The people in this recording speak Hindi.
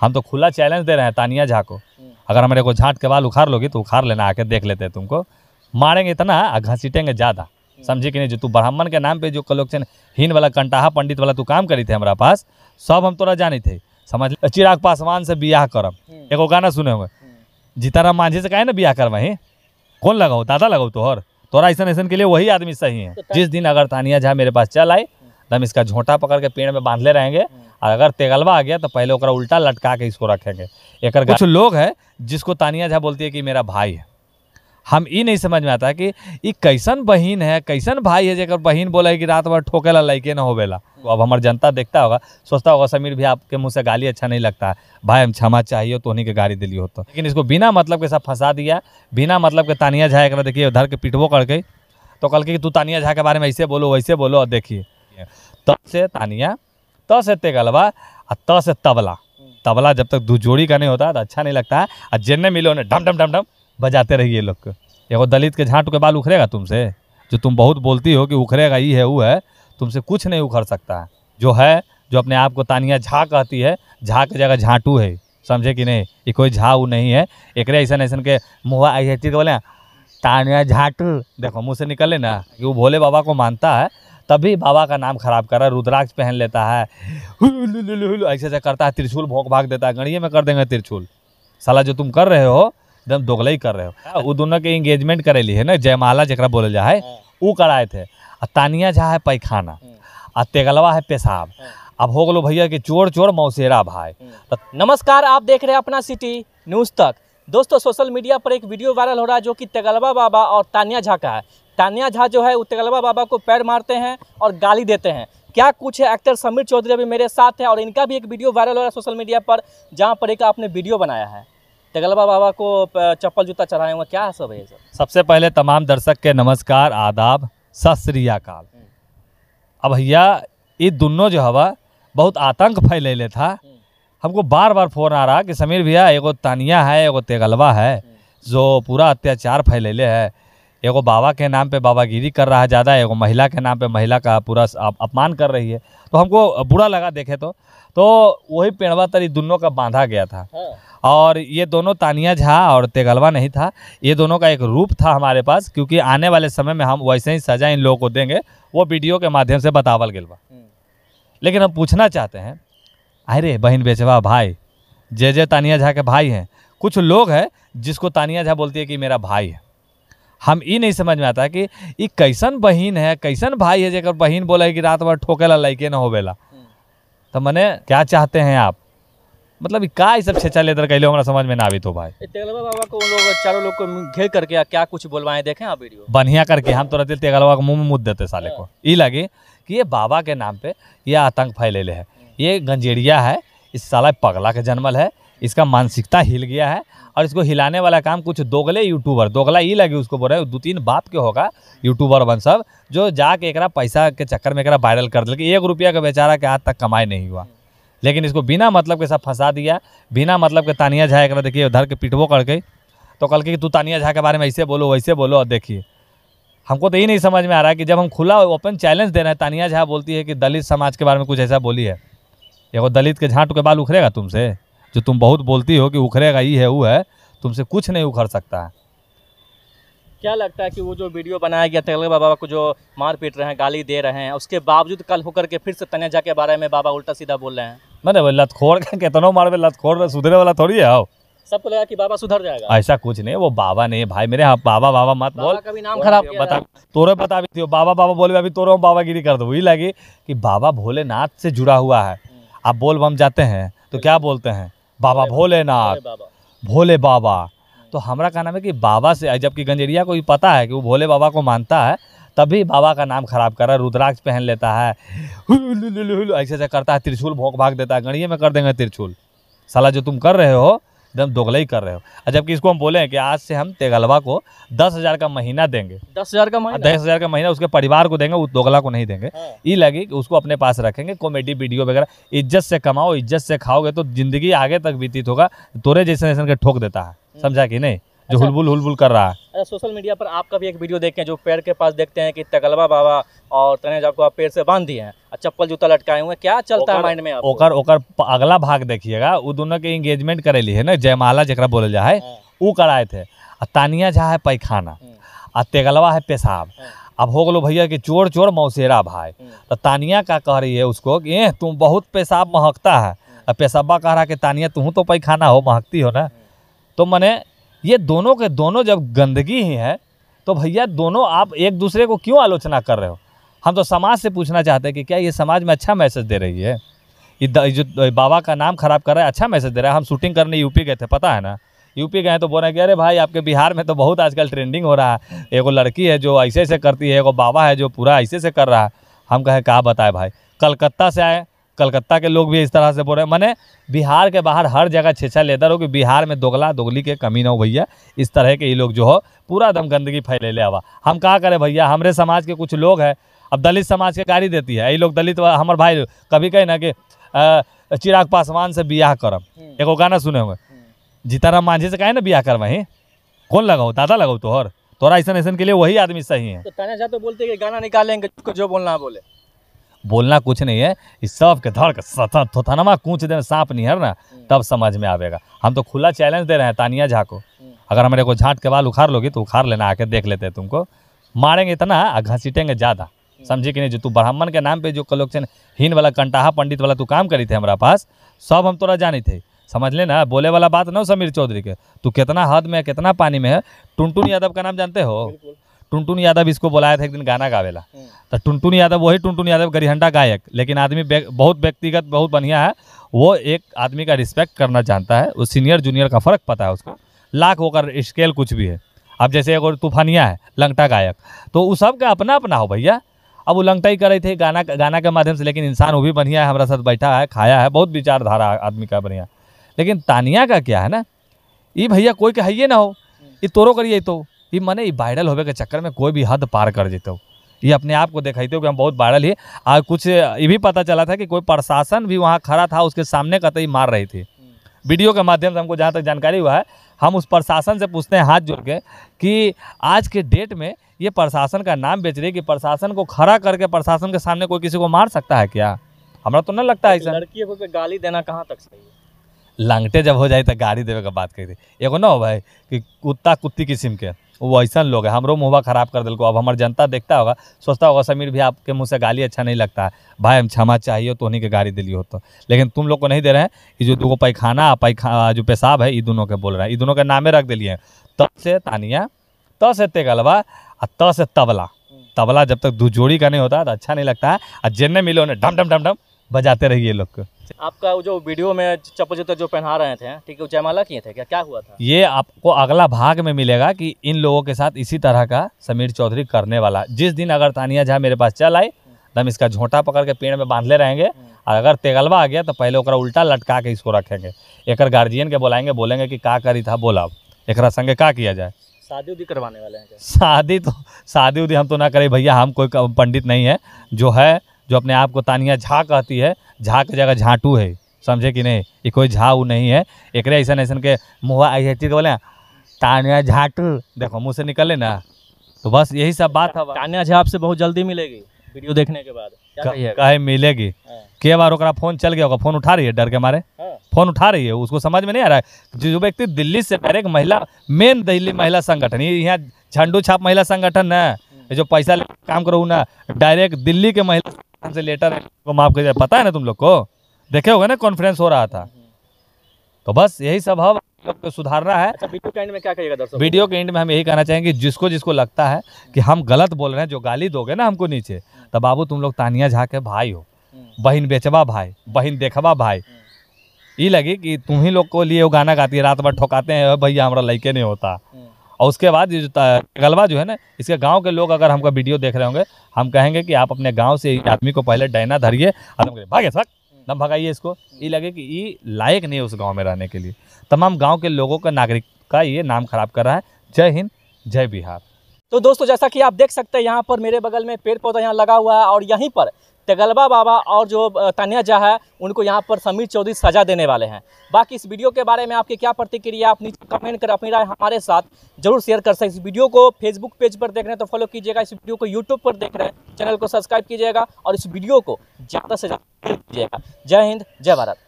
हम तो खुला चैलेंज दे रहे हैं तानिया झा को अगर हमारे को झाट के बाल उखाड़ लोगी तो उखाड़ लेना आके देख लेते हैं तुमको मारेंगे इतना और घसीटेंगे ज़्यादा समझे कि नहीं जो तू ब्राह्मण के नाम पे जो कलोक्चन हीन वाला कंटाहा पंडित वाला तू काम करी थे हमारा पास सब हम तोरा जानी थे समझ चिराग पासवान से ब्याह करब हम्म। एगो गाना सुने हुए हम्म। जीतारा मांझी से कहे ना बियाह करवाही कौन लगाओ दादा लगाओ तोहर तोरा ऐसा ऐसा के लिए वही आदमी सही है तो जिस दिन अगर तानिया झा मेरे पास चल आई हम्म। तो हम इसका झोंटा पकड़ के पेड़ में बांध ले रहेंगे अगर तेगलवा आ गया तो पहले ओकरा उल्टा लटका के इसको रखेंगे एक कुछ लोग हैं जिसको तानिया झा बोलती है कि मेरा भाई है हम ये नहीं समझ में आता कि ये कैसन बहन है कैसन भाई है जब बहन बोले कि रात भर ठोके ला लैके ना होवेला तो अब हमारे जनता देखता होगा सोचता होगा समीर भी आपके मुंह से गाली अच्छा नहीं लगता है भाई हम क्षमा चाहिए तो उन्हीं के गाली दिली हो तो लेकिन इसको बिना मतलब के साथ फंसा दिया बिना मतलब के तानिया झा एक देखिए उधर के पिटवो करके तो कल के तू तानिया झा के बारे में ऐसे बोलो वैसे बोलो और देखिए तब से तानिया त से तेगलवा त से तबला तबला जब तक दू जोड़ी का नहीं होता तो अच्छा नहीं लगता है और जेने मिले उन्हें ढम ढम ढम ढम बजाते रहिए लोग को एगो दलित के झाँट के बाल उखरेगा तुमसे जो तुम बहुत बोलती हो कि उखरेगा ये है वो है तुमसे कुछ नहीं उखर सकता है जो है जो अपने आप को तानिया झा कहती है झा के जगह झाँटू है समझे कि नहीं ये कोई झा उ नहीं है एक ऐसा ऐसा के मुँह आई है चीज बोले तानिया झाटू देखो मुँह से निकले ना कि वो भोले बाबा को मानता है तभी बाबा का नाम खराब कर रहा है रुद्राक्ष पहन लेता है ऐसे ऐसे करता है त्रिशूल भोंक भाग देता है गणिये में कर देंगे त्रिशूल साला जो तुम कर रहे हो एकदम दोगले ही कर रहे हो वो हाँ, दोनों के एंगेजमेंट करे है ना जयमाला जरा बोल जा है हाँ। वो कराए थे और तानिया झा है पैखाना और हाँ। तेगलवा है पेशाब अब हो गलो भैया के चोर चोर मौसेरा भाई तो नमस्कार आप देख रहे हैं अपना सिटी न्यूज़ तक दोस्तों सोशल मीडिया पर एक वीडियो वायरल हो रहा है जो कि तेगलवा बाबा और तानिया झा का है तानिया झा जो है तेगलवा बाबा को पैर मारते हैं और गाली देते हैं क्या कुछ है एक्टर समीर चौधरी अभी मेरे साथ हैं और इनका भी एक वीडियो वायरल हो रहा है सोशल मीडिया पर जहाँ पर एक आपने वीडियो बनाया है तगलबा बाबा को चप्पल जूता चढ़ाए हुए क्या सब है सब सबसे पहले तमाम दर्शक के नमस्कार आदाब सत अकाल अब भैया ये दोनों जो हवा बहुत आतंक फैले ले था हमको बार बार फोन आ रहा कि समीर भैया एगो तानिया है एगो तेगलवा है हम्म। जो पूरा अत्याचार ले है एगो बाबा के नाम पे बाबागिरी कर रहा है ज़्यादा एगो महिला के नाम पे महिला का पूरा अपमान कर रही है तो हमको बुरा लगा देखे तो तो वही पेड़वा तरी दोनों का बांधा गया था हाँ। और ये दोनों तानिया झा और तेगलवा नहीं था ये दोनों का एक रूप था हमारे पास क्योंकि आने वाले समय में हम वैसे ही सजा इन लोगों को देंगे वो वीडियो के माध्यम से बतावल गिलवा हम्म। लेकिन हम पूछना चाहते हैं अरे बहन बेचवा भाई जय जय तानिया झा के भाई हैं कुछ लोग हैं जिसको तानिया झा बोलती है कि मेरा भाई है हम ये नहीं समझ में आता कि ये कैसन बहन है कैसन भाई है जेकर बहन बोला है कि रात भर ठोकेला लैके ना होवेला हम्म। तो मने क्या चाहते हैं आप मतलब का ये सब छेचा लेदर कहले हमारा समझ में ना आवे तो भाई तेगलवा बाबा को लोग चारों लोग को घेर करके क्या कुछ बोलवाए देखें आप वीडियो बढ़िया करके हम तोरा दिल तेगलवा के मुंह में मुद देते साले हाँ। को ये लगे कि ये बाबा के नाम पे ये आतंक ले है हम्म। ये गंजेड़िया है इस साला पगला के जन्मल है इसका मानसिकता हिल गया है और इसको हिलाने वाला काम कुछ दोगले यूट्यूबर दोगला ही लगे उसको बोल रहे हैं दो तीन बाप के होगा यूट्यूबर वन सब जो जाके एक पैसा के चक्कर में एक वायरल कर दिल एक रुपया का बेचारा के हाथ तक कमाई नहीं हुआ लेकिन इसको बिना मतलब के साथ फंसा दिया बिना मतलब के तानिया झा एक देखिए उधर के पिटवो करके तो कल के तू तानिया झा के बारे में ऐसे बोलो वैसे बोलो और देखिए हमको तो यही नहीं समझ में आ रहा है कि जब हम खुला ओपन चैलेंज दे रहे हैं तानिया झा बोलती है कि दलित समाज के बारे में कुछ ऐसा बोली है एगो दलित के झाँट के बाल उखरेगा तुमसे जो तुम बहुत बोलती हो कि उखड़ेगा ये है वो है तुमसे कुछ नहीं उखड़ सकता है क्या लगता है कि वो जो वीडियो बनाया गया तेलगे बाबा को जो मार पीट रहे हैं गाली दे रहे हैं उसके बावजूद कल होकर के फिर से तनेजा के बारे में बाबा उल्टा सीधा बोल रहे हैं मैंने वो लतखोर का कितनों मारवे लतखोर में सुधरे वाला थोड़ी है सबको लगा कि बाबा सुधर जाएगा ऐसा कुछ नहीं वो बाबा नहीं भाई मेरे हाँ बाबा बाबा मत बोल कभी नाम खराब बता तोरे बता भी बाबा बाबा बोले अभी तोरे बाबागिरी कर दो यही लगी कि बाबा भोलेनाथ से जुड़ा हुआ है आप हम्म। बोल बम जाते हैं तो क्या बोलते हैं बाबा भोलेनाथ भोले बाबा तो हमारा कहना है कि बाबा से जबकि गंजेरिया को भी पता है कि वो भोले बाबा को मानता है तभी बाबा का नाम खराब कर रहा है रुद्राक्ष पहन लेता है ऐसे ऐसे करता है त्रिशूल भोंक भाग देता है गणिये में कर देंगे त्रिशूल साला जो तुम कर रहे हो एकदम ही कर रहे हो अच्छा, जबकि इसको हम बोले कि आज से हम तेगलवा को दस हज़ार का महीना देंगे दस हज़ार का हाँ, महीना दस हज़ार का महीना उसके परिवार को देंगे उस दोगला को नहीं देंगे ये हाँ। लगे कि उसको अपने पास रखेंगे कॉमेडी वीडियो वगैरह इज्जत से कमाओ इज्जत से खाओगे तो ज़िंदगी आगे तक व्यतीत होगा तोरे जैसे जैसे ठोक देता है हम्म। समझा कि नहीं जो अच्छा, हुलबुल हुलबुल कर रहा है अच्छा सोशल मीडिया पर आपका भी एक वीडियो देखें जो पेड़ के पास देखते हैं कि तगलबा बाबा और तने जाब को आप पेड़ से बांध दिए हैं अच्छा, चप्पल जूता लटकाए हुए क्या चलता है माइंड में ओकर ओकर अगला भाग देखिएगा वो दोनों के इंगेजमेंट करेली है ना जयमाला जरा बोले जाए वो हाँ। कराए थे और तानिया झा है पैखाना और हाँ। तेगलवा है पेशाब हाँ। अब हो गलो भैया कि चोर चोर मौसेरा भाई तो तानिया का कह रही है उसको कि एह तुम बहुत पेशाब महकता है पेशाबा कह रहा है कि तानिया तुम तो पैखाना हो महकती हो ना तो मैंने ये दोनों के दोनों जब गंदगी ही है तो भैया दोनों आप एक दूसरे को क्यों आलोचना कर रहे हो हम तो समाज से पूछना चाहते हैं कि क्या ये समाज में अच्छा मैसेज दे रही है ये जो बाबा का नाम खराब कर रहा है अच्छा मैसेज दे रहा है हम शूटिंग करने यूपी गए थे पता है ना यूपी गए तो बोल रहे हैं कि अरे भाई आपके बिहार में तो बहुत आजकल ट्रेंडिंग हो रहा है एगो लड़की है जो ऐसे ऐसे करती है एगो बाबा है जो पूरा ऐसे से कर रहा है हम कहें कहा बताए भाई कलकत्ता से आए कलकत्ता के लोग भी इस तरह से बोल रहे हैं मैंने बिहार के बाहर हर जगह छेछा लेता रहूँ कि बिहार में दोगला दोगली के कमी ना हो भैया इस तरह के ये लोग जो हो पूरा दम गंदगी फैले ले आवा हम कहा करें भैया हमारे समाज के कुछ लोग हैं अब दलित समाज के गाड़ी देती है ये लोग दलित हमारे भाई कभी कहे ना कि चिराग पासवान से ब्याह करम हम्म। एगो गाना सुने हुए हम्म। जीताराम मांझी से कहे ना बियाह करवाही कौन लगाओ दादा लगाओ तोहर तोरा ऐसा ऐसा के लिए वही आदमी सही है तो तो बोलते कि गाना निकालेंगे जो बोलना बोले बोलना कुछ नहीं है इस सब के धड़ के थोथनमा कूच दे सांप निहर ना हम्म। तब समझ में आवेगा हम तो खुला चैलेंज दे रहे हैं तानिया झा को हम्म। अगर हमारे को झाट के बाल उखाड़ लोगी तो उखाड़ लेना आके देख लेते हैं तुमको मारेंगे इतना और घसीटेंगे ज़्यादा हम्म। समझे कि नहीं जो तू ब्राह्मण के नाम पे जो कलोक्चन हीन वाला कंटाहा पंडित वाला तू काम करी थे हमारा पास सब हम तोरा जानी थे समझ लेना बोले वाला बात ना हो समीर चौधरी के तू कितना हद में है कितना पानी में है टुनटुन यादव का नाम जानते हो टुनटुन यादव इसको बुलाया था एक दिन गाना गावेला हम्म। तो टुनटुन यादव वही टुनटुन यादव गरिहंडा गायक लेकिन आदमी बहुत व्यक्तिगत बहुत बढ़िया है वो एक आदमी का रिस्पेक्ट करना जानता है वो सीनियर जूनियर का फ़र्क पता है उसको लाख होकर स्केल कुछ भी है अब जैसे एक और तूफानिया है लंगटा गायक तो उस सब का अपना अपना हो भैया अब वो लंगटा ही करे थे गाना गाना के माध्यम से लेकिन इंसान वो भी बढ़िया है हमारे साथ बैठा है खाया है बहुत विचारधारा आदमी का बढ़िया लेकिन तानिया का क्या है ना ये भैया कोई कहिए ना हो ये तोरों करिए तो ये मने वायरल होबे के चक्कर में कोई भी हद पार कर हो ये अपने आप को हो कि हम बहुत वायरल ही और कुछ ये भी पता चला था कि कोई प्रशासन भी वहाँ खड़ा था उसके सामने कतई मार रही थी वीडियो के माध्यम से हमको जहाँ तक जानकारी हुआ है हम उस प्रशासन से पूछते हैं हाथ जोड़ के कि आज के डेट में ये प्रशासन का नाम बेच रही है कि प्रशासन को खड़ा करके प्रशासन के सामने कोई किसी को मार सकता है क्या हमारा तो ना लगता है लड़की को गाली देना कहाँ तक सही है लंगटे जब हो जाए तो गाली देवे का बात थी एगो ना हो भाई कि कुत्ता कुत्ती किस्म के वो ऐसा लोग है हमरो मुँह खराब कर दिल्को अब हमार जनता देखता होगा सोचता होगा समीर भी आपके मुँह से गाली अच्छा नहीं लगता है भाई हम क्षमा चाहिए तो उन्हीं के गाली दिली हो तो लेकिन तुम लोग को नहीं दे रहे हैं ये जो दो पैखाना पैखा जो पेशाब है ये दोनों के बोल रहे हैं ये दोनों के नामे रख दिलिए तब से तानिया त से तेगलवा और त से तबला तबला जब तक दू जोड़ी का नहीं होता तो अच्छा नहीं लगता है और जिनने मिले उन्हें डम डम डम डम बजाते रहिए लोग को आपका जो वीडियो में चप्पल जूते जो पहना रहे थे ठीक है जयमाला किए थे क्या क्या हुआ था ये आपको अगला भाग में मिलेगा कि इन लोगों के साथ इसी तरह का समीर चौधरी करने वाला जिस दिन अगर तानिया झा मेरे पास चल आए हम इसका झोंटा पकड़ के पेड़ में बांधले रहेंगे और अगर तेगलवा आ गया तो पहले उल्टा लटका के इसको रखेंगे एक गार्जियन के बुलाएंगे बोलेंगे कि का करी था बोला एक संगे का किया जाए शादी उदी करवाने वाले हैं शादी तो शादी उदी हम तो ना करें भैया हम कोई पंडित नहीं है जो है जो अपने आप को तानिया झा कहती है झा के जगह झाटू है समझे कि नहीं ये कोई झा उ नहीं है एक ऐसा ऐसा के मुँह है चीज बोले तानिया झाटू देखो मुँह से निकले ना तो बस यही सब बात है तानिया झा आपसे बहुत जल्दी मिलेगी वीडियो देखने के बाद कहे मिलेगी हाँ। के बार ओकरा फोन चल गया होगा फोन उठा रही है डर के मारे हाँ। फोन उठा रही है उसको समझ में नहीं आ रहा है जो व्यक्ति दिल्ली से डायरेक्ट महिला मेन दिल्ली महिला संगठन ये यहाँ झंडू छाप महिला संगठन है हाँ। जो पैसा काम करो ना डायरेक्ट दिल्ली के महिला से लेटर को माफ कर पता है ना तुम लोग को देखे होगा ना कॉन्फ्रेंस हो रहा था तो बस यही सब हम लोग सुधारना है अच्छा, वीडियो के एंड में क्या कहेगा दर्शक वीडियो के एंड में हम यही कहना चाहेंगे जिसको जिसको लगता है कि हम गलत बोल रहे हैं जो गाली दोगे ना हमको नीचे तो बाबू तुम लोग तानिया झा के भाई हो हम्म। बहन बेचवा भाई बहन देखवा भाई ये हम्म। लगी कि तुम ही लोग को लिए वो गाना गाती है रात भर ठोकाते हैं भैया हमारा लड़के नहीं होता हम्म। और उसके बाद ये जो गलवा जो है ना इसके गांव के लोग अगर हमका वीडियो देख रहे होंगे हम कहेंगे कि आप अपने गांव से आदमी को पहले डैना धरिए भागे सक न भगाइए इसको ये लगे कि ये लायक नहीं है उस गाँव में रहने के लिए तमाम गाँव के लोगों का नागरिक का ये नाम खराब कर रहा है जय हिंद जय बिहार तो दोस्तों जैसा कि आप देख सकते हैं यहाँ पर मेरे बगल में पेड़ पौधा यहाँ लगा हुआ है और यहीं पर तगलबा बाबा और जो तानिया जहा है उनको यहाँ पर समीर चौधरी सजा देने वाले हैं बाकी इस वीडियो के बारे में आपकी क्या प्रतिक्रिया आप नीचे कमेंट कर अपनी राय हमारे साथ जरूर शेयर कर सकते इस वीडियो को फेसबुक पेज पर देख रहे हैं तो फॉलो कीजिएगा इस वीडियो को यूट्यूब पर देख रहे हैं चैनल को सब्सक्राइब कीजिएगा और इस वीडियो को ज़्यादा से ज़्यादा कीजिएगा जय हिंद जय भारत